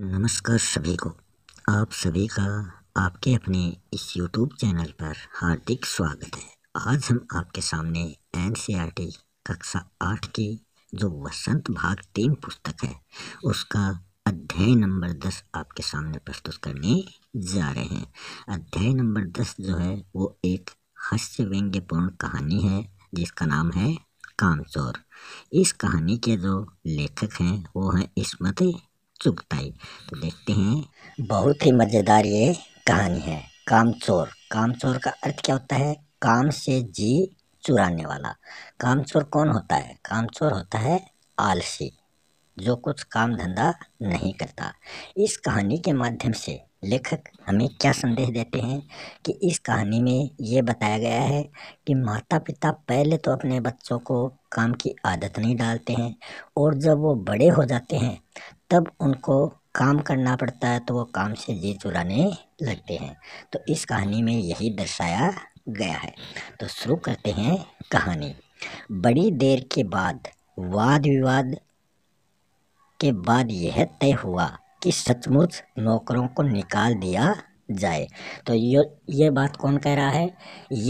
नमस्कार सभी को आप सभी का आपके अपने इस यूट्यूब चैनल पर हार्दिक स्वागत है आज हम आपके सामने एन e कक्षा आठ की जो वसंत भाग तीन पुस्तक है उसका अध्याय नंबर दस आपके सामने प्रस्तुत करने जा रहे हैं अध्याय नंबर दस जो है वो एक हास्य व्यंग्यपूर्ण कहानी है जिसका नाम है कामचोर इस कहानी के जो लेखक हैं वो हैं इसमती चुभता है तो देखते हैं बहुत ही मज़ेदार ये कहानी है कामचोर कामचोर का अर्थ क्या होता है काम से जी चुराने वाला कामचोर कौन होता है कामचोर होता है आलसी जो कुछ काम धंधा नहीं करता इस कहानी के माध्यम से लेखक हमें क्या संदेश देते हैं कि इस कहानी में ये बताया गया है कि माता पिता पहले तो अपने बच्चों को काम की आदत नहीं डालते हैं और जब वो बड़े हो जाते हैं तब उनको काम करना पड़ता है तो वो काम से जी चुराने लगते हैं तो इस कहानी में यही दर्शाया गया है तो शुरू करते हैं कहानी बड़ी देर के बाद वाद विवाद के बाद यह तय हुआ कि सचमुच नौकरों को निकाल दिया जाए तो ये ये बात कौन कह रहा है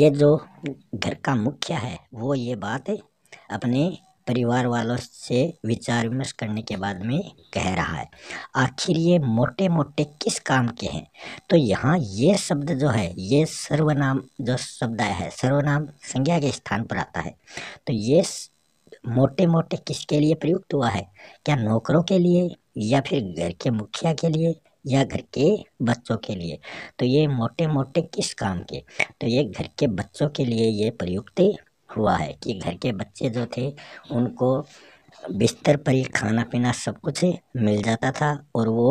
ये जो घर का मुखिया है वो ये बात अपने परिवार वालों से विचार विमर्श करने के बाद में कह रहा है आखिर ये मोटे मोटे किस काम के हैं तो यहाँ ये शब्द जो है ये सर्वनाम जो शब्द आया है सर्वनाम संज्ञा के स्थान पर आता है तो ये मोटे मोटे किसके लिए प्रयुक्त हुआ है क्या नौकरों के लिए या फिर घर के मुखिया के लिए या घर के बच्चों के लिए तो ये मोटे मोटे किस काम के तो ये घर के बच्चों के लिए ये प्रयुक्त हुआ है कि घर के बच्चे जो थे उनको बिस्तर पर ही खाना पीना सब कुछ मिल जाता था और वो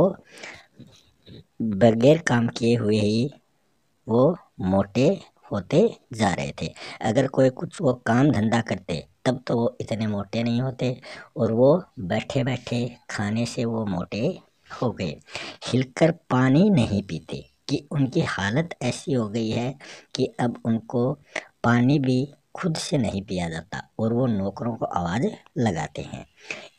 बगैर काम किए हुए ही वो मोटे होते जा रहे थे अगर कोई कुछ वो काम धंधा करते तब तो वो इतने मोटे नहीं होते और वो बैठे बैठे खाने से वो मोटे हो गए हिलकर पानी नहीं पीते कि उनकी हालत ऐसी हो गई है कि अब उनको पानी भी खुद से नहीं पिया जाता और वो नौकरों को आवाज़ लगाते हैं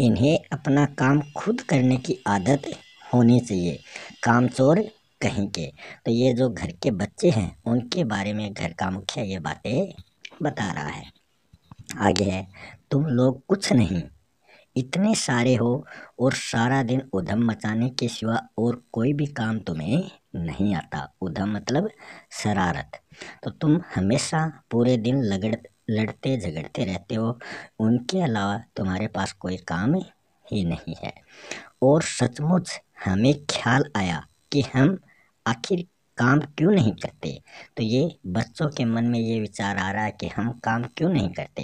इन्हें अपना काम खुद करने की आदत होनी चाहिए काम चोर कहीं के तो ये जो घर के बच्चे हैं उनके बारे में घर का मुखिया ये बातें बता रहा है आगे है तुम लोग कुछ नहीं इतने सारे हो और सारा दिन उधम मचाने के सिवा और कोई भी काम तुम्हें नहीं आता उधम मतलब शरारत तो तुम हमेशा पूरे दिन लगड़ लड़ते झगड़ते रहते हो उनके अलावा तुम्हारे पास कोई काम ही नहीं है और सचमुच हमें ख्याल आया कि हम आखिर काम क्यों नहीं करते तो ये बच्चों के मन में ये विचार आ रहा है कि हम काम क्यों नहीं करते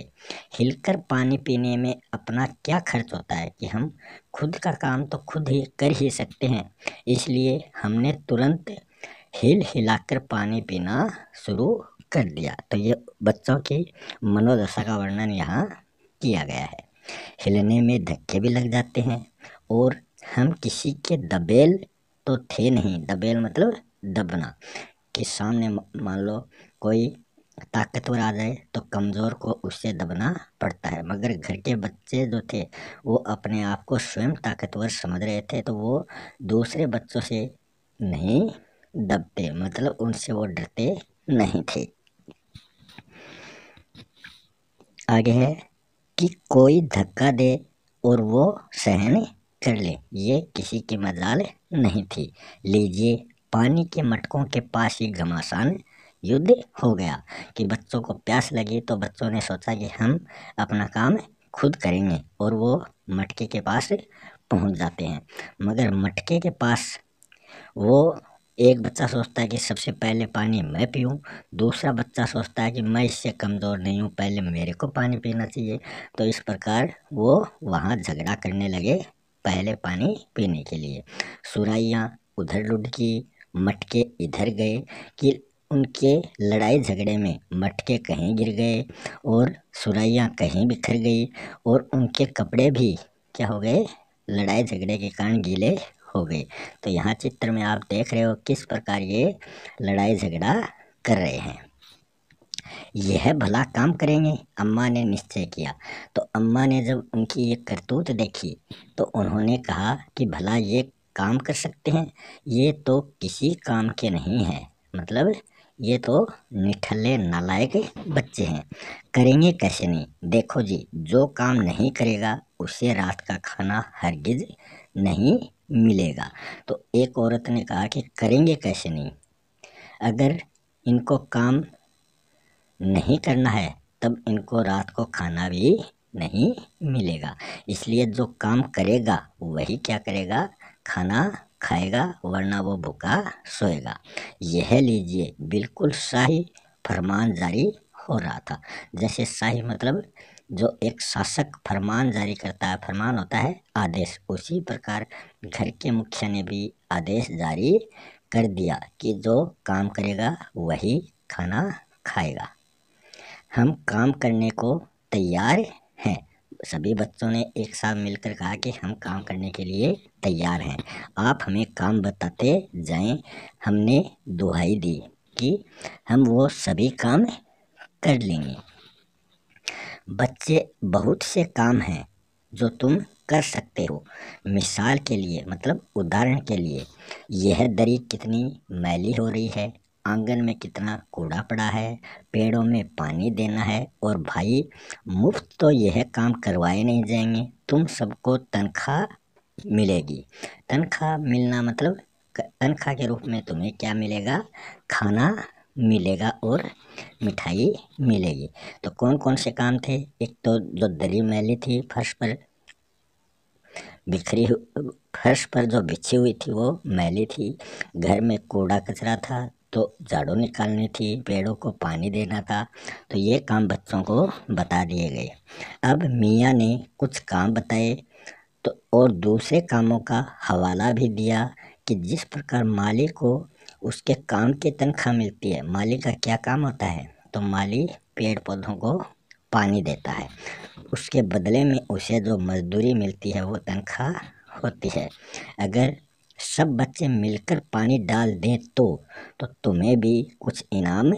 हिलकर पानी पीने में अपना क्या खर्च होता है कि हम खुद का काम तो खुद ही कर ही सकते हैं इसलिए हमने तुरंत हिल हिलाकर पानी पीना शुरू कर दिया तो ये बच्चों की मनोदशा का वर्णन यहाँ किया गया है हिलने में धक्के भी लग जाते हैं और हम किसी के दबेल तो थे नहीं दबेल मतलब दबना कि सामने मान लो कोई ताकतवर आ जाए तो कमज़ोर को उससे दबना पड़ता है मगर घर के बच्चे जो थे वो अपने आप को स्वयं ताकतवर समझ रहे थे तो वो दूसरे बच्चों से नहीं दबते मतलब उनसे वो डरते नहीं थे आगे है कि कोई धक्का दे और वो सहन कर ले ये किसी की मजाल नहीं थी लीजिए पानी के मटकों के पास ही घमासान युद्ध हो गया कि बच्चों को प्यास लगी तो बच्चों ने सोचा कि हम अपना काम खुद करेंगे और वो मटके के पास पहुंच जाते हैं मगर मटके के पास वो एक बच्चा सोचता है कि सबसे पहले पानी मैं पीऊँ दूसरा बच्चा सोचता है कि मैं इससे कमज़ोर नहीं हूँ पहले मेरे को पानी पीना चाहिए तो इस प्रकार वो वहाँ झगड़ा करने लगे पहले पानी पीने के लिए सुराइयाँ उधर लुढ़की मटके इधर गए कि उनके लड़ाई झगड़े में मटके कहीं गिर गए और सुराइयाँ कहीं बिखर गई और उनके कपड़े भी क्या हो गए लड़ाई झगड़े के कारण गीले हो गए तो यहाँ चित्र में आप देख रहे हो किस प्रकार ये लड़ाई झगड़ा कर रहे हैं यह भला काम करेंगे अम्मा ने निश्चय किया तो अम्मा ने जब उनकी ये करतूत देखी तो उन्होंने कहा कि भला ये काम कर सकते हैं ये तो किसी काम के नहीं हैं मतलब ये तो निठल्ले नालायक बच्चे हैं करेंगे कैसे नहीं देखो जी जो काम नहीं करेगा उसे रात का खाना हरगिज नहीं मिलेगा तो एक औरत ने कहा कि करेंगे कैसे नहीं अगर इनको काम नहीं करना है तब इनको रात को खाना भी नहीं मिलेगा इसलिए जो काम करेगा वही क्या करेगा खाना खाएगा वरना वो भूखा सोएगा यह लीजिए बिल्कुल शाही फरमान जारी हो रहा था जैसे शाही मतलब जो एक शासक फरमान जारी करता है फरमान होता है आदेश उसी प्रकार घर के मुखिया ने भी आदेश जारी कर दिया कि जो काम करेगा वही खाना खाएगा हम काम करने को तैयार हैं सभी बच्चों ने एक साथ मिलकर कहा कि हम काम करने के लिए तैयार हैं आप हमें काम बताते जाएं हमने दुहाई दी कि हम वो सभी काम कर लेंगे बच्चे बहुत से काम हैं जो तुम कर सकते हो मिसाल के लिए मतलब उदाहरण के लिए यह दरी कितनी मैली हो रही है आंगन में कितना कूड़ा पड़ा है पेड़ों में पानी देना है और भाई मुफ्त तो यह काम करवाए नहीं जाएंगे तुम सबको तनख्वाह मिलेगी तनख्वाह मिलना मतलब तनख्वाह के रूप में तुम्हें क्या मिलेगा खाना मिलेगा और मिठाई मिलेगी तो कौन कौन से काम थे एक तो जो दरी मैली थी फर्श पर बिखरी फर्श पर जो बिछी हुई थी वो मैली थी घर में कूड़ा कचरा था तो झाड़ू निकालनी थी पेड़ों को पानी देना था तो ये काम बच्चों को बता दिए गए अब मियाँ ने कुछ काम बताए तो और दूसरे कामों का हवाला भी दिया कि जिस प्रकार माली को उसके काम की तनख्वाह मिलती है माली का क्या काम होता है तो माली पेड़ पौधों को पानी देता है उसके बदले में उसे जो मजदूरी मिलती है वो तनख्वाह होती है अगर सब बच्चे मिलकर पानी डाल दें तो तो तुम्हें भी कुछ इनाम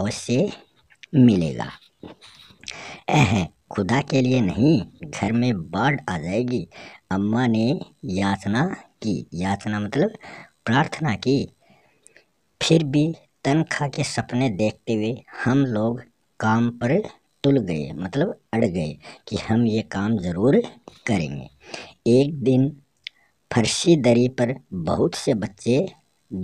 अवश्य मिलेगा अह खुदा के लिए नहीं घर में बाढ़ आ जाएगी अम्मा ने याचना की याचना मतलब प्रार्थना की फिर भी तनख्वाह के सपने देखते हुए हम लोग काम पर तुल गए मतलब अड़ गए कि हम ये काम ज़रूर करेंगे एक दिन फर्शी दरी पर बहुत से बच्चे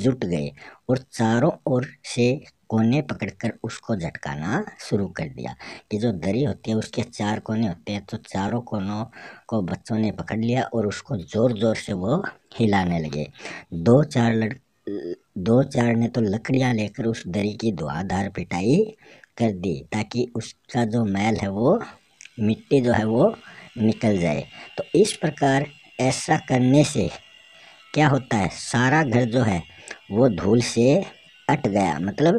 जुट गए और चारों ओर से कोने पकड़कर उसको झटकाना शुरू कर दिया कि जो दरी होती है उसके चार कोने होते हैं तो चारों कोनों को बच्चों ने पकड़ लिया और उसको ज़ोर ज़ोर से वो हिलाने लगे दो चार लड़ दो चार ने तो लकड़ियाँ लेकर उस दरी की धुआधार पिटाई कर दी ताकि उसका जो मैल है वो मिट्टी जो है वो निकल जाए तो इस प्रकार ऐसा करने से क्या होता है सारा घर जो है वो धूल से अट गया मतलब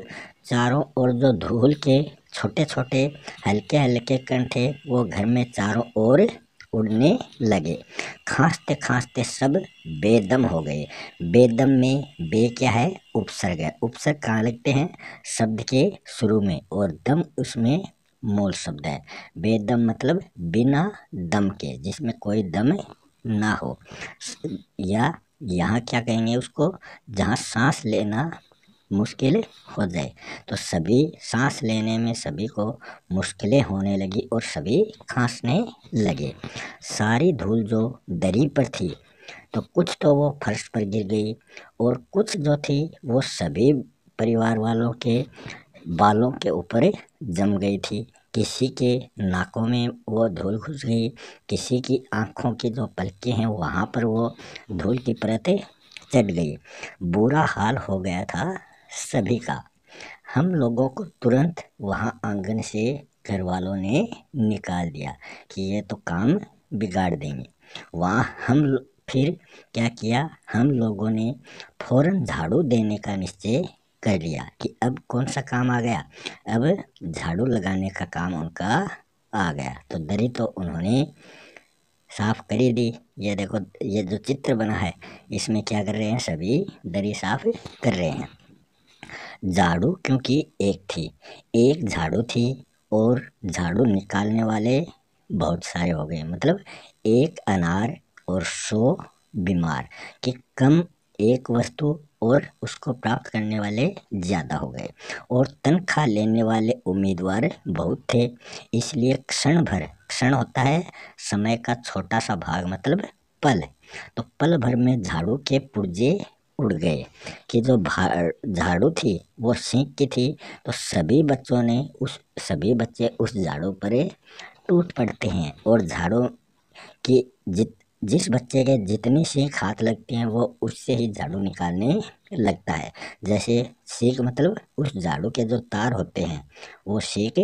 चारों ओर जो धूल के छोटे छोटे हल्के हल्के कंठे वो घर में चारों ओर उड़ने लगे खांसते खांसते सब बेदम हो गए बेदम में बे क्या है उपसर्ग है उपसर्ग कहाँ लगते हैं शब्द के शुरू में और दम उसमें मूल शब्द है बेदम मतलब बिना दम के जिसमें कोई दम ना हो या यहाँ क्या कहेंगे उसको जहाँ सांस लेना मुश्किल हो जाए तो सभी सांस लेने में सभी को मुश्किलें होने लगी और सभी खांसने लगे सारी धूल जो दरी पर थी तो कुछ तो वो फर्श पर गिर गई और कुछ जो थी वो सभी परिवार वालों के बालों के ऊपर जम गई थी किसी के नाकों में वो धूल घुस गई किसी की आँखों की जो पलकें हैं वहाँ पर वो धूल की परतें चढ़ गई बुरा हाल हो गया था सभी का हम लोगों को तुरंत वहाँ आंगन से घर वालों ने निकाल दिया कि ये तो काम बिगाड़ देंगे वहाँ हम फिर क्या किया हम लोगों ने फौरन झाड़ू देने का निश्चय कर लिया कि अब कौन सा काम आ गया अब झाड़ू लगाने का काम उनका आ गया तो दरी तो उन्होंने साफ कर ही दी ये देखो ये जो चित्र बना है इसमें क्या कर रहे हैं सभी दरी साफ कर रहे हैं झाड़ू क्योंकि एक थी एक झाड़ू थी और झाड़ू निकालने वाले बहुत सारे हो गए मतलब एक अनार और सौ बीमार कि कम एक वस्तु और उसको प्राप्त करने वाले ज़्यादा हो गए और तनख्वाह लेने वाले उम्मीदवार बहुत थे इसलिए क्षण भर क्षण होता है समय का छोटा सा भाग मतलब पल तो पल भर में झाड़ू के पुर्जे उड़ गए कि जो झाड़ू थी वो सीख की थी तो सभी बच्चों ने उस सभी बच्चे उस झाड़ू पर टूट पड़ते हैं और झाड़ू की जित जिस बच्चे के जितनी सीख हाथ लगती है वो उससे ही झाड़ू निकालने लगता है जैसे सीख मतलब उस झाड़ू के जो तार होते हैं वो सीख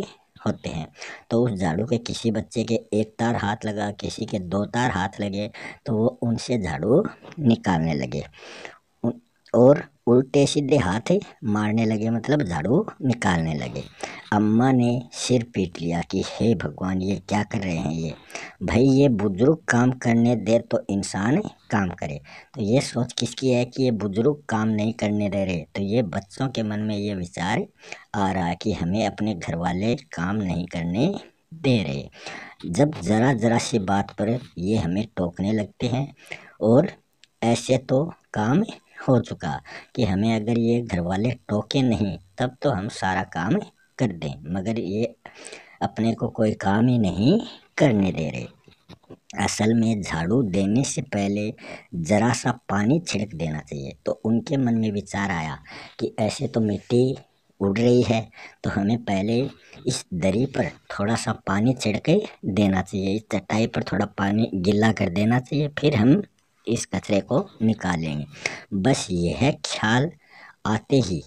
होते हैं तो उस झाड़ू के किसी बच्चे के एक तार हाथ लगा किसी के दो तार हाथ लगे तो वो उनसे झाड़ू निकालने लगे और उल्टे सीधे हाथ मारने लगे मतलब झाड़ू निकालने लगे अम्मा ने सिर पीट लिया कि हे भगवान ये क्या कर रहे हैं ये भाई ये बुज़ुर्ग काम करने दे तो इंसान काम करे तो ये सोच किसकी है कि ये बुज़ुर्ग काम नहीं करने दे रहे तो ये बच्चों के मन में ये विचार आ रहा कि हमें अपने घर वाले काम नहीं करने दे रहे जब ज़रा ज़रा सी बात पर ये हमें टोकने लगते हैं और ऐसे तो काम हो चुका कि हमें अगर ये घर वाले टोके नहीं तब तो हम सारा काम कर दें मगर ये अपने को कोई काम ही नहीं करने दे रहे असल में झाड़ू देने से पहले ज़रा सा पानी छिड़क देना चाहिए तो उनके मन में विचार आया कि ऐसे तो मिट्टी उड़ रही है तो हमें पहले इस दरी पर थोड़ा सा पानी छिड़के देना चाहिए इस चटाई पर थोड़ा पानी गिल्ला कर देना चाहिए फिर हम इस कचरे को निकालेंगे बस ये है ख्याल आते ही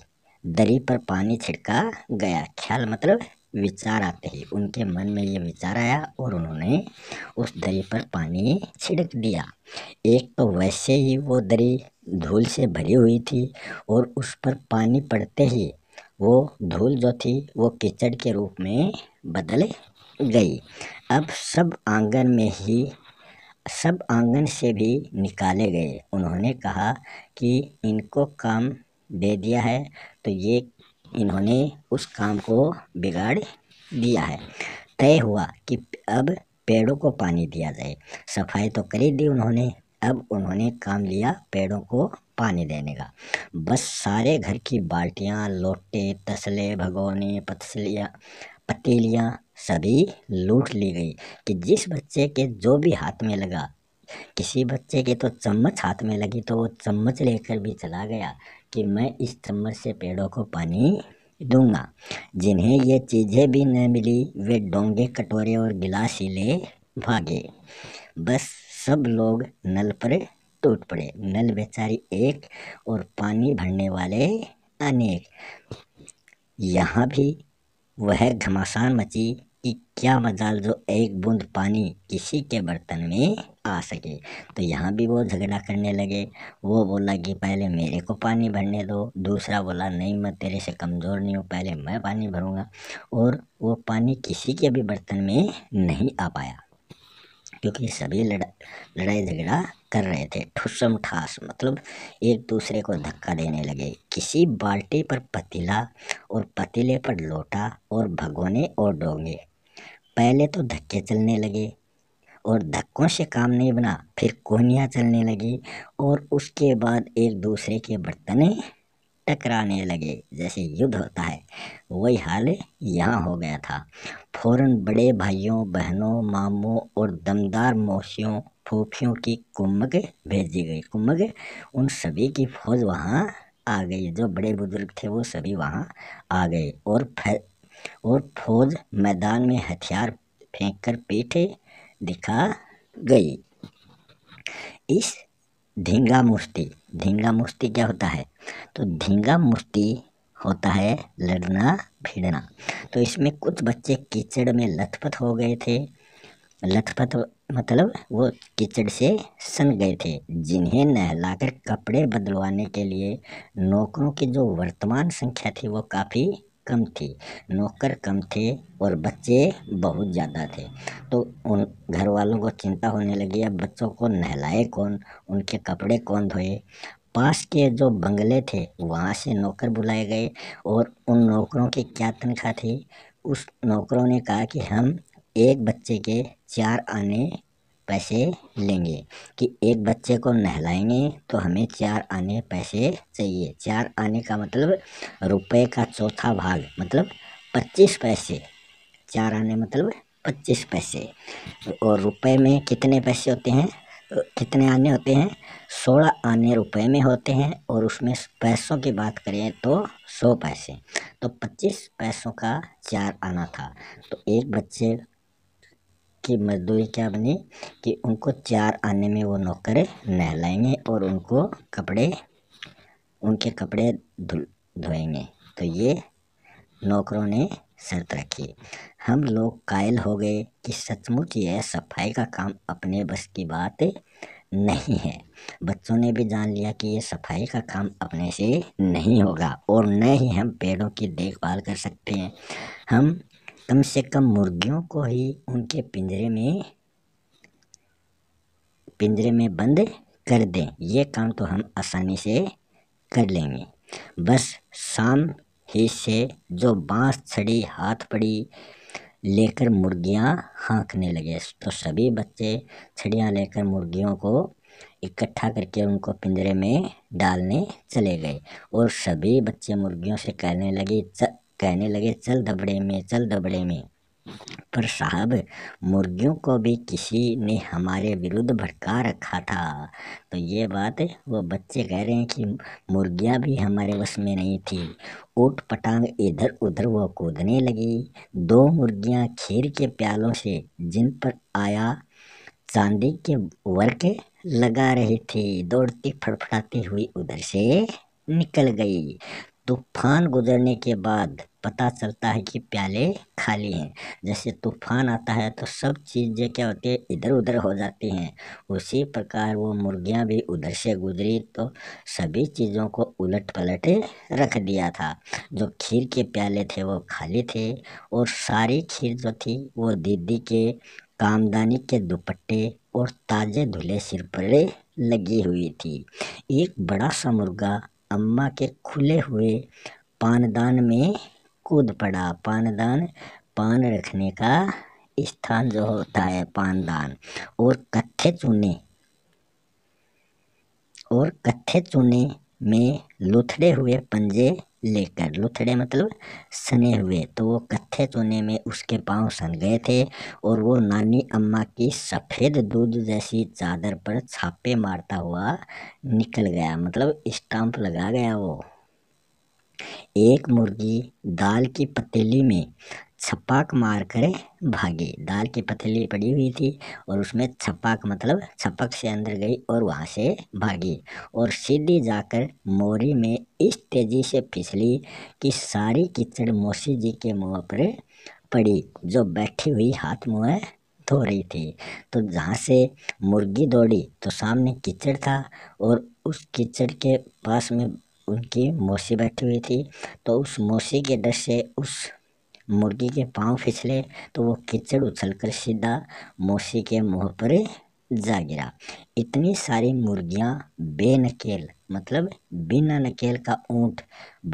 दरी पर पानी छिड़का गया ख्याल मतलब विचार आते ही उनके मन में ये विचार आया और उन्होंने उस दरी पर पानी छिड़क दिया एक तो वैसे ही वो दरी धूल से भरी हुई थी और उस पर पानी पड़ते ही वो धूल जो थी वो कीचड़ के रूप में बदल गई अब सब आंगन में ही सब आंगन से भी निकाले गए उन्होंने कहा कि इनको काम दे दिया है तो ये इन्होंने उस काम को बिगाड़ दिया है तय हुआ कि अब पेड़ों को पानी दिया जाए सफाई तो करी दी उन्होंने अब उन्होंने काम लिया पेड़ों को पानी देने का बस सारे घर की बाल्टियाँ लोटे तसले भगोने पतसलियाँ पतीलियाँ सभी लूट ली गई कि जिस बच्चे के जो भी हाथ में लगा किसी बच्चे के तो चम्मच हाथ में लगी तो वो चम्मच लेकर भी चला गया कि मैं इस चम्मच से पेड़ों को पानी दूंगा जिन्हें ये चीज़ें भी न मिली वे डोंगे कटोरे और गिलास ही ले भागे बस सब लोग नल पर टूट पड़े नल बेचारी एक और पानी भरने वाले अनेक यहाँ भी वह घमासान मची कि क्या मजाल जो एक बूंद पानी किसी के बर्तन में आ सके तो यहाँ भी वो झगड़ा करने लगे वो बोला कि पहले मेरे को पानी भरने दो दूसरा बोला नहीं मैं तेरे से कमज़ोर नहीं हूँ पहले मैं पानी भरूँगा और वो पानी किसी के भी बर्तन में नहीं आ पाया क्योंकि सभी लड़ा लड़ाई झगड़ा कर रहे थे ठुसम ठास मतलब एक दूसरे को धक्का देने लगे किसी बाल्टी पर पतीला और पतीले पर लोटा और भगोने और डोंगे पहले तो धक्के चलने लगे और धक्कों से काम नहीं बना फिर कोहनियाँ चलने लगी और उसके बाद एक दूसरे के बर्तने टकराने लगे जैसे युद्ध होता है वही हाल यहाँ हो गया था फौरन बड़े भाइयों बहनों मामों और दमदार मौसियों फूफियों की कुमक भेजी गई कुमक उन सभी की फौज वहाँ आ गई जो बड़े बुजुर्ग थे वो सभी वहाँ आ गए और और फौज मैदान में हथियार फेंक कर पीठ दिखा गई इस धींगा मुश्ती धींगा मुश्ती क्या होता है तो धींगा मुश्ती होता है लड़ना भिड़ना तो इसमें कुछ बच्चे कीचड़ में लथपथ हो गए थे लथपथ मतलब वो कीचड़ से सन गए थे जिन्हें नहलाकर कपड़े बदलवाने के लिए नौकरों की जो वर्तमान संख्या थी वो काफ़ी कम थी नौकर कम थे और बच्चे बहुत ज़्यादा थे तो उन घर वालों को चिंता होने लगी अब बच्चों को नहलाए कौन उनके कपड़े कौन धोए पास के जो बंगले थे वहाँ से नौकर बुलाए गए और उन नौकरों की क्या तनख्वाह थी उस नौकरों ने कहा कि हम एक बच्चे के चार आने पैसे लेंगे कि एक बच्चे को नहलाएंगे तो हमें चार आने पैसे चाहिए चार आने का मतलब रुपए का चौथा भाग मतलब पच्चीस पैसे चार आने मतलब पच्चीस पैसे और रुपए में कितने पैसे होते हैं कितने आने होते हैं सोलह आने रुपए में होते हैं और उसमें पैसों की बात करें तो सौ पैसे तो पच्चीस पैसों का चार आना था तो एक बच्चे की मज़दूरी क्या बनी कि उनको चार आने में वो नौकर नहलाएँगे और उनको कपड़े उनके कपड़े धुल धोएंगे तो ये नौकरों ने शर्त रखी हम लोग कायल हो गए कि सचमुच यह सफाई का काम अपने बस की बात नहीं है बच्चों ने भी जान लिया कि ये सफाई का काम अपने से नहीं होगा और न ही हम पेड़ों की देखभाल कर सकते हैं हम कम से कम मुर्गियों को ही उनके पिंजरे में पिंजरे में बंद कर दें ये काम तो हम आसानी से कर लेंगे बस शाम ही से जो बाँस छड़ी हाथ पड़ी लेकर मुर्गियां हाँकने लगे तो सभी बच्चे छड़ियां लेकर मुर्गियों को इकट्ठा करके उनको पिंजरे में डालने चले गए और सभी बच्चे मुर्गियों से कहने लगे कहने लगे चल दबड़े में चल दबड़े में पर साहब मुर्गियों को भी किसी ने हमारे विरुद्ध भड़का रखा था तो ये बात वो बच्चे कह रहे हैं कि मुर्गियाँ भी हमारे वश में नहीं थी ऊट पटांग इधर उधर वो कूदने लगी दो मुर्गियाँ खीर के प्यालों से जिन पर आया चांदी के वर्क लगा रही थी दौड़ती फड़फड़ाती हुई उधर से निकल गई तूफान गुजरने के बाद पता चलता है कि प्याले खाली हैं जैसे तूफान आता है तो सब चीज़ें क्या होती है इधर उधर हो जाती हैं उसी प्रकार वो मुर्गियाँ भी उधर से गुजरी तो सभी चीज़ों को उलट पलट रख दिया था जो खीर के प्याले थे वो खाली थे और सारी खीर जो थी वो दीदी के कामदानी के दुपट्टे और ताज़े धुले सिर पर लगी हुई थी एक बड़ा सा मुर्गा अम्मा के खुले हुए पानदान में कूद पड़ा पानदान पान रखने का स्थान जो होता है पानदान और कत्थे चूने और कत्थे चुने में लुथड़े हुए पंजे लेकर लुथड़े मतलब सने हुए तो वो कत्थे चुने में उसके पांव सन गए थे और वो नानी अम्मा की सफ़ेद दूध जैसी चादर पर छापे मारता हुआ निकल गया मतलब स्टाम्प लगा गया वो एक मुर्गी दाल की पतीली में छपाक मार कर भागी दाल की पतीली पड़ी हुई थी और उसमें छपाक मतलब छपक से अंदर गई और वहाँ से भागी और सीधी जाकर मोरी में इस तेजी से फिसली कि सारी कीचड़ मौसी जी के मुँह पर पड़ी जो बैठी हुई हाथ मुँह धो रही थी तो जहाँ से मुर्गी दौड़ी तो सामने कीचड़ था और उस कीचड़ के पास में उनकी मौसी बैठी हुई थी तो उस मौसी के डर से उस मुर्गी के पाँव फिसले तो वो कीचड़ उछल कर सीधा मौसी के मुँह पर जा गिरा इतनी सारी मुर्गियाँ बेनकेल मतलब बिना नकेल का ऊँट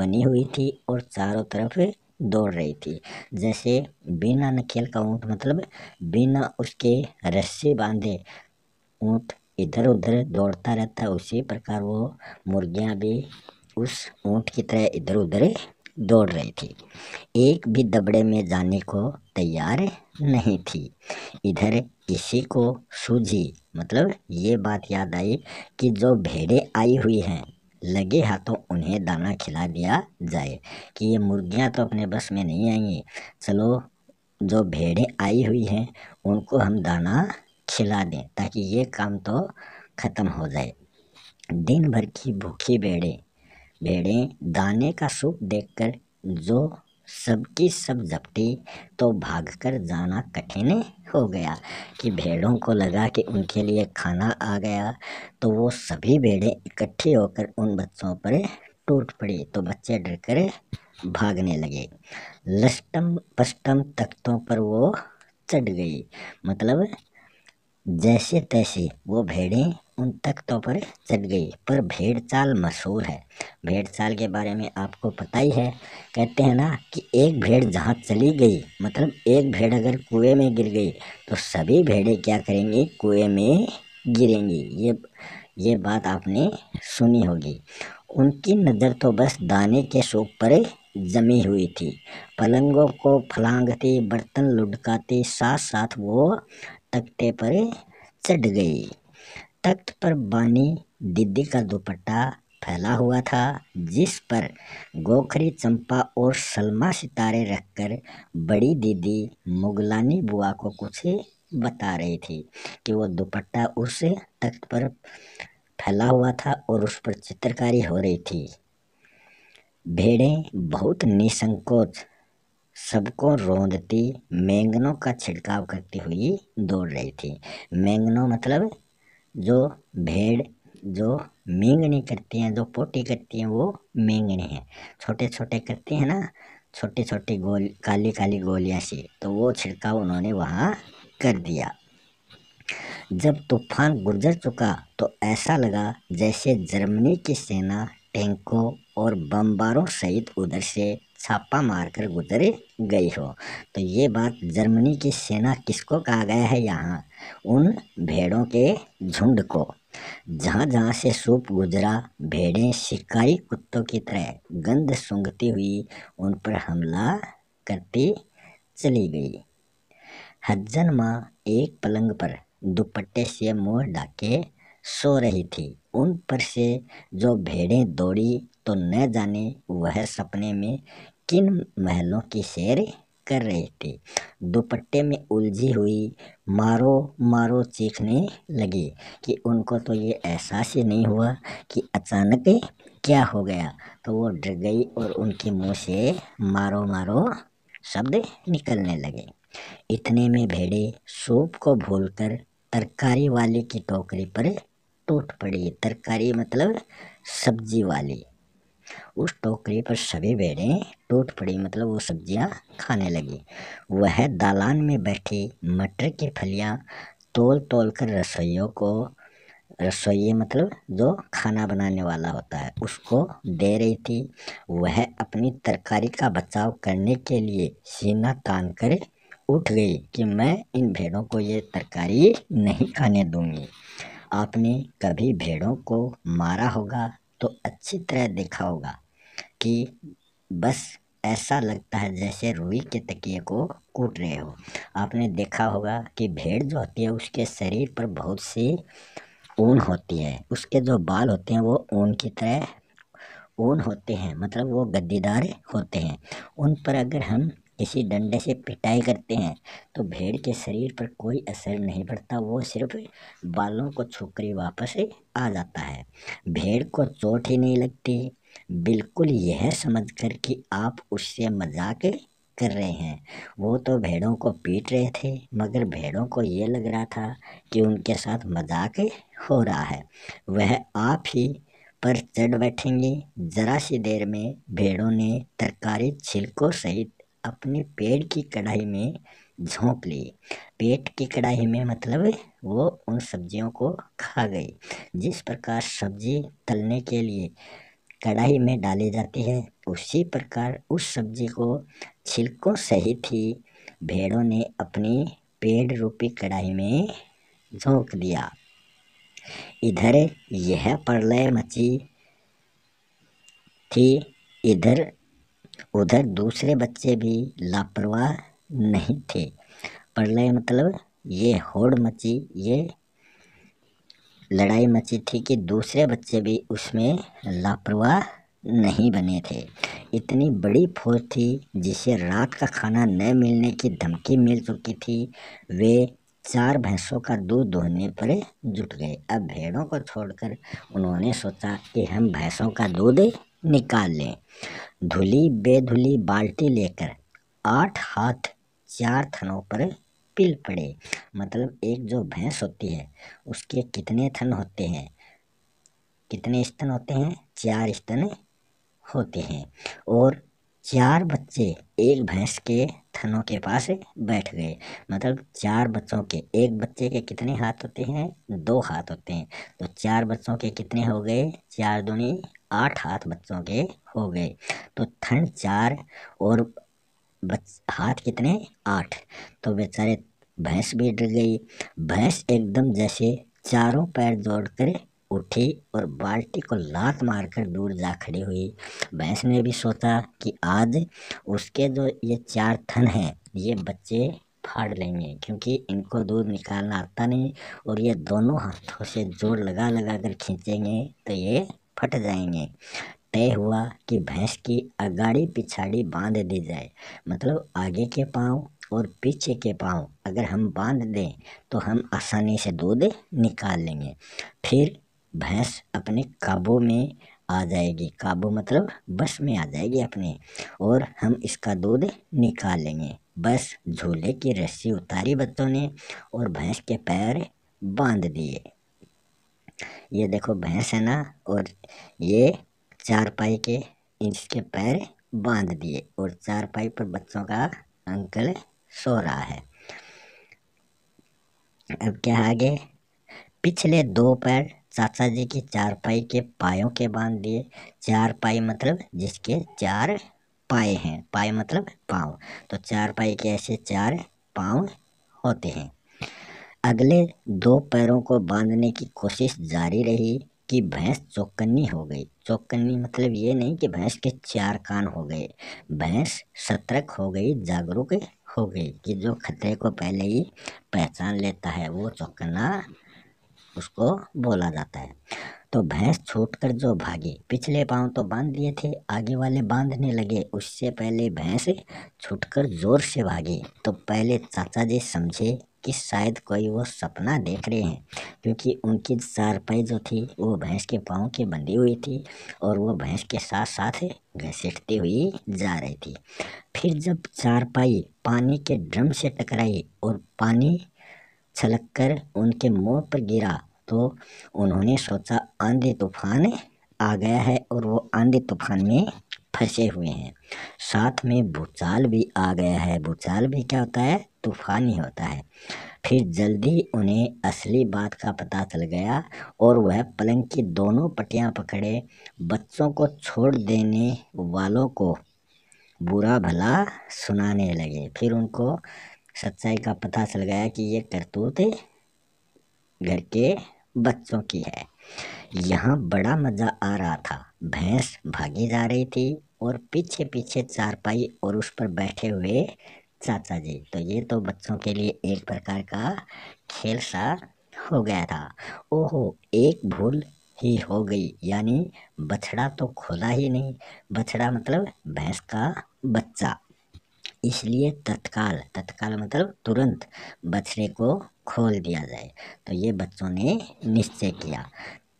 बनी हुई थी और चारों तरफ दौड़ रही थी जैसे बिना नकेल का ऊँट मतलब बिना उसके रस्सी बांधे ऊँट इधर उधर दौड़ता रहता उसी प्रकार वो मुर्गियाँ भी उस ऊँट की तरह इधर उधर दौड़ रही थी एक भी दबड़े में जाने को तैयार नहीं थी इधर इसी को सूझी मतलब ये बात याद आई कि जो भेड़ें आई हुई हैं लगे हाथों उन्हें दाना खिला दिया जाए कि ये मुर्गियाँ तो अपने बस में नहीं आएंगी चलो जो भेड़ें आई हुई हैं उनको हम दाना खिला दें ताकि ये काम तो ख़त्म हो जाए दिन भर की भूखी भेड़ें भेड़ें दाने का सूप देखकर जो सब सब जपटी तो भागकर जाना कठिन हो गया कि भेड़ों को लगा कि उनके लिए खाना आ गया तो वो सभी भेड़ें इकट्ठी होकर उन बच्चों पर टूट पड़ी तो बच्चे डर कर भागने लगे लष्टम पष्टम तख्तों पर वो चढ़ गई मतलब जैसे तैसे वो भेड़ें उन तख्तों तो पर चढ़ गई पर भेड़ चाल मशहूर है भेड़ चाल के बारे में आपको पता ही है कहते हैं ना कि एक भेड़ जहाँ चली गई मतलब एक भेड़ अगर कुएं में गिर गई तो सभी भेड़ें क्या करेंगी कुएं में गिरेंगी ये ये बात आपने सुनी होगी उनकी नज़र तो बस दाने के शोक पर जमी हुई थी पलंगों को फलांगती बर्तन लुढ़काती साथ साथ वो तख्ते पर चढ़ गई तख्त पर बानी दीदी का दुपट्टा फैला हुआ था जिस पर गोखरी चंपा और सलमा सितारे रखकर बड़ी दीदी मुगलानी बुआ को कुछ बता रही थी कि वो दुपट्टा उस तख्त पर फैला हुआ था और उस पर चित्रकारी हो रही थी भेड़ें बहुत निसंकोच सबको रौंदती मैंगनों का छिड़काव करती हुई दौड़ रही थी मैंगनों मतलब जो भेड़ जो मेंगनी करती हैं जो पोटी करती हैं वो मेंगनी हैं छोटे छोटे करती हैं ना छोटी छोटे गोल काली काली गोलियाँ सी तो वो छिड़काव उन्होंने वहाँ कर दिया जब तूफान गुजर चुका तो ऐसा लगा जैसे जर्मनी की सेना टैंकों और बमबारों सहित उधर से छापा मारकर गुजर गई हो तो ये बात जर्मनी की सेना किसको कहा गया है यहाँ उन भेड़ों के झुंड को जहाँ जहाँ से सूप गुजरा भेड़ें शिकारी कुत्तों की तरह गंद सूंघती हुई उन पर हमला करती चली गई हज्जन माँ एक पलंग पर दुपट्टे से मोह डाके सो रही थी उन पर से जो भेड़ें दौड़ी तो न जाने वह सपने में किन महलों की सैर कर रहे थे दुपट्टे में उलझी हुई मारो मारो चीखने लगी कि उनको तो ये एहसास ही नहीं हुआ कि अचानक क्या हो गया तो वो डर गई और उनके मुंह से मारो मारो शब्द निकलने लगे इतने में भेड़े सूप को भूलकर तरकारी वाले की टोकरी पर टूट पड़ी तरकारी मतलब सब्जी वाली उस टोकरी पर सभी भेड़ें टूट पड़ी मतलब वो सब्जियां खाने लगी वह दालान में बैठी मटर की फलियां तोल तोल कर रसोइयों को रसोई मतलब जो खाना बनाने वाला होता है उसको दे रही थी वह अपनी तरकारी का बचाव करने के लिए सीना तान कर उठ गई कि मैं इन भेड़ों को ये तरकारी नहीं खाने दूंगी आपने कभी भेड़ों को मारा होगा तो अच्छी तरह देखा होगा कि बस ऐसा लगता है जैसे रुई के तकिए को कूट रहे हो आपने देखा होगा कि भेड़ जो होती है उसके शरीर पर बहुत सी ऊन होती है उसके जो बाल होते हैं वो ऊन की तरह ऊन होते हैं मतलब वो गद्दीदार होते हैं उन पर अगर हम किसी डंडे से पिटाई करते हैं तो भेड़ के शरीर पर कोई असर नहीं पड़ता वो सिर्फ बालों को छुकरी वापस आ जाता है भेड़ को चोट ही नहीं लगती बिल्कुल यह समझ कर कि आप उससे मजाक कर रहे हैं वो तो भेड़ों को पीट रहे थे मगर भेड़ों को ये लग रहा था कि उनके साथ मजाक हो रहा है वह आप ही पर चढ़ बैठेंगी जरा सी देर में भेड़ों ने तरकारी छिलकों सहित अपने पेट की कढ़ाई में झोंक ली पेट की कढ़ाई में मतलब वो उन सब्जियों को खा गई जिस प्रकार सब्जी तलने के लिए कढ़ाई में डाली जाती है उसी प्रकार उस सब्जी को छिलकों सहित ही भेड़ों ने अपनी पेड़ रूपी कढ़ाई में झोंक दिया इधर यह प्रलय मची थी इधर उधर दूसरे बच्चे भी लापरवाह नहीं थे प्रलय मतलब ये होड़ मची ये लड़ाई मची थी कि दूसरे बच्चे भी उसमें लापरवाह नहीं बने थे इतनी बड़ी फौज थी जिसे रात का खाना न मिलने की धमकी मिल चुकी थी वे चार भैंसों का दूध दोहने पर जुट गए अब भेड़ों को छोड़कर उन्होंने सोचा कि हम भैंसों का दूध निकाल लें धुली बेधुली बाल्टी लेकर आठ हाथ चार थनों पर पिल पड़े मतलब एक जो भैंस होती है उसके कितने थन होते हैं कितने स्तन होते हैं चार स्तन होते हैं और चार बच्चे एक भैंस के थनों के पास बैठ गए मतलब चार बच्चों के एक बच्चे के कितने हाथ होते हैं दो हाथ होते हैं तो चार बच्चों के कितने हो गए चार दुनी आठ हाथ बच्चों के हो गए तो थन चार और बच हाथ कितने आठ तो बेचारे भैंस भी डर गई भैंस एकदम जैसे चारों पैर कर उठी और बाल्टी को लात मारकर दूर जा खड़ी हुई भैंस ने भी सोचा कि आज उसके जो ये चार थन हैं ये बच्चे फाड़ लेंगे क्योंकि इनको दूध निकालना आता नहीं और ये दोनों हाथों से जोर लगा लगा कर खींचेंगे तो ये फट जाएंगे तय हुआ कि भैंस की अगाड़ी पिछाड़ी बाँध दी जाए मतलब आगे के पाँव और पीछे के पाँव अगर हम बांध दें तो हम आसानी से दूध निकाल लेंगे फिर भैंस अपने काबू में आ जाएगी काबू मतलब बस में आ जाएगी अपने और हम इसका दूध निकाल लेंगे बस झूले की रस्सी उतारी बच्चों ने और भैंस के पैर बांध दिए ये देखो भैंस है ना और ये चारपाई के इसके पैर बांध दिए और चारपाई पर बच्चों का अंकल सो रहा है अब क्या आगे पिछले दो पैर चाचा जी की चारपाई के पायों के बांध दिए चार पाई मतलब जिसके चार पाए हैं पाए मतलब पाँव तो चार पाई के ऐसे चार पाँव होते हैं अगले दो पैरों को बांधने की कोशिश जारी रही कि भैंस चौकन्नी हो गई चौकन्नी मतलब ये नहीं कि भैंस के चार कान हो गए भैंस सतर्क हो गई जागरूक हो गई कि जो खतरे को पहले ही पहचान लेता है वो चौकन्ना उसको बोला जाता है तो भैंस छूटकर जो भागी पिछले पांव तो बांध दिए थे आगे वाले बांधने लगे उससे पहले भैंस छूटकर जोर से भागी तो पहले चाचा जी समझे कि शायद कोई वो सपना देख रहे हैं क्योंकि उनकी चारपाई जो थी वो भैंस के पाँव के बंधी हुई थी और वो भैंस के साथ साथ घसीटती हुई जा रही थी फिर जब चारपाई पानी के ड्रम से टकराई और पानी छलक कर उनके मुंह पर गिरा तो उन्होंने सोचा आंधी तूफान आ गया है और वो आंधी तूफान में फंसे हुए हैं साथ में भूचाल भी आ गया है भूचाल भी क्या होता है तूफ़ानी होता है फिर जल्दी उन्हें असली बात का पता चल गया और वह पलंग की दोनों पटियाँ पकड़े बच्चों को छोड़ देने वालों को बुरा भला सुनाने लगे फिर उनको सच्चाई का पता चल गया कि ये करतूत घर के बच्चों की है यहाँ बड़ा मज़ा आ रहा था भैंस भागी जा रही थी और पीछे पीछे चारपाई और उस पर बैठे हुए चाचा जी तो ये तो बच्चों के लिए एक प्रकार का खेल सा हो गया था ओहो एक भूल ही हो गई यानी बछड़ा तो खोला ही नहीं बछड़ा मतलब भैंस का बच्चा इसलिए तत्काल तत्काल मतलब तुरंत बछड़े को खोल दिया जाए तो ये बच्चों ने निश्चय किया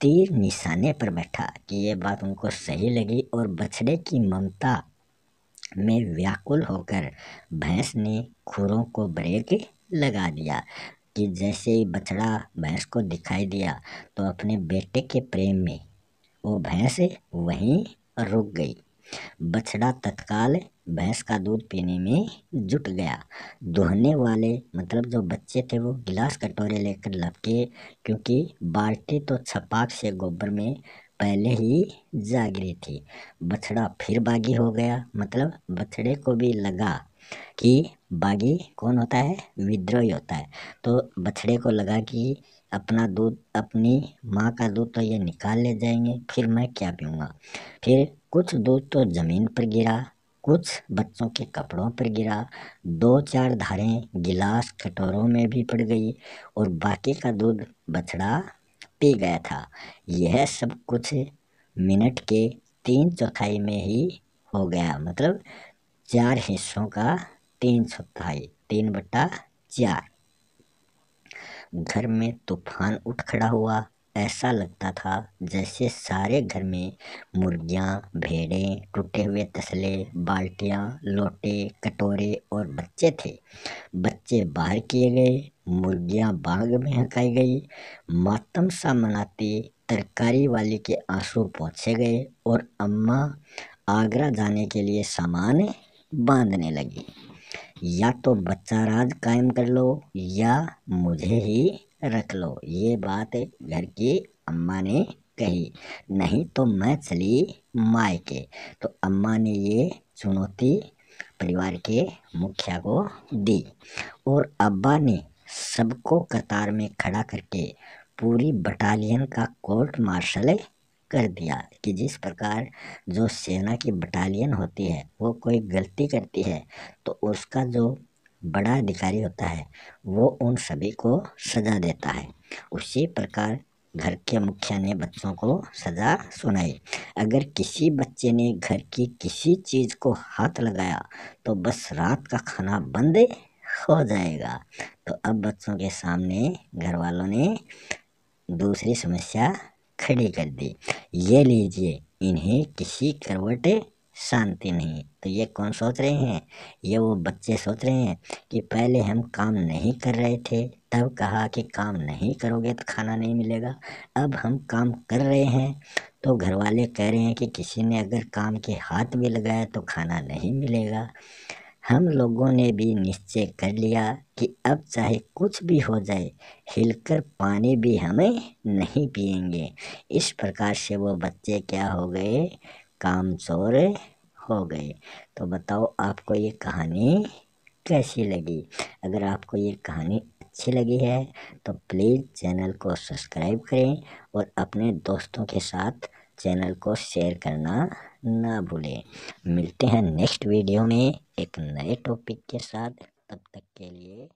तीर निशाने पर बैठा कि ये बात उनको सही लगी और बछड़े की ममता में व्याकुल होकर भैंस ने खुरों को ब्रेक लगा दिया कि जैसे ही बछड़ा भैंस को दिखाई दिया तो अपने बेटे के प्रेम में वो भैंस वहीं रुक गई बछड़ा तत्काल भैंस का दूध पीने में जुट गया दोहने वाले मतलब जो बच्चे थे वो गिलास कटोरे लेकर लपके क्योंकि बाल्टी तो छपाक से गोबर में पहले ही जागरी थी बछड़ा फिर बागी हो गया मतलब बछड़े को भी लगा कि बागी कौन होता है विद्रोही होता है तो बछड़े को लगा कि अपना दूध अपनी माँ का दूध तो ये निकाल ले जाएंगे फिर मैं क्या पीऊँगा फिर कुछ दूध तो ज़मीन पर गिरा कुछ बच्चों के कपड़ों पर गिरा दो चार धारें गिलास कटोरों में भी पड़ गई और बाकी का दूध बछड़ा टूट ही गया था यह सब कुछ मिनट के तीन चौथाई में ही हो गया मतलब चार हिस्सों का तीन चौथाई तीन बट्टा चार घर में तूफान उठ खड़ा हुआ ऐसा लगता था जैसे सारे घर में मुर्गियां भेड़ें टूटे हुए तसले बाल्टियां लोटे कटोरे और बच्चे थे बच्चे बाहर किए गए मुर्गियां बाग में हकाई गई मातम सा मनाते तरकारी वाले के आंसू पहुँचे गए और अम्मा आगरा जाने के लिए सामान बांधने लगी या तो बच्चा राज कायम कर लो या मुझे ही रख लो ये बात घर की अम्मा ने कही नहीं तो मैं चली मायके तो अम्मा ने ये चुनौती परिवार के मुखिया को दी और अब्बा ने सबको कतार में खड़ा करके पूरी बटालियन का कोर्ट मार्शल कर दिया कि जिस प्रकार जो सेना की बटालियन होती है वो कोई गलती करती है तो उसका जो बड़ा अधिकारी होता है वो उन सभी को सज़ा देता है उसी प्रकार घर के मुखिया ने बच्चों को सज़ा सुनाई अगर किसी बच्चे ने घर की किसी चीज़ को हाथ लगाया तो बस रात का खाना बंद हो जाएगा तो अब बच्चों के सामने घर वालों ने दूसरी समस्या खड़ी कर दी ये लीजिए इन्हें किसी करवट शांति नहीं तो ये कौन सोच रहे हैं ये वो बच्चे सोच रहे हैं कि पहले हम काम नहीं कर रहे थे तब कहा कि काम नहीं करोगे तो खाना नहीं मिलेगा अब हम काम कर रहे हैं तो घर वाले कह रहे हैं कि किसी ने अगर काम के हाथ भी लगाया तो खाना नहीं मिलेगा हम लोगों ने भी निश्चय कर लिया कि अब चाहे कुछ भी हो जाए हिलकर पानी भी हमें नहीं पिएंगे इस प्रकार से वो बच्चे क्या हो गए काम चोर हो गए तो बताओ आपको ये कहानी कैसी लगी अगर आपको ये कहानी अच्छी लगी है तो प्लीज़ चैनल को सब्सक्राइब करें और अपने दोस्तों के साथ चैनल को शेयर करना ना भूलें मिलते हैं नेक्स्ट वीडियो में एक नए टॉपिक के साथ तब तक के लिए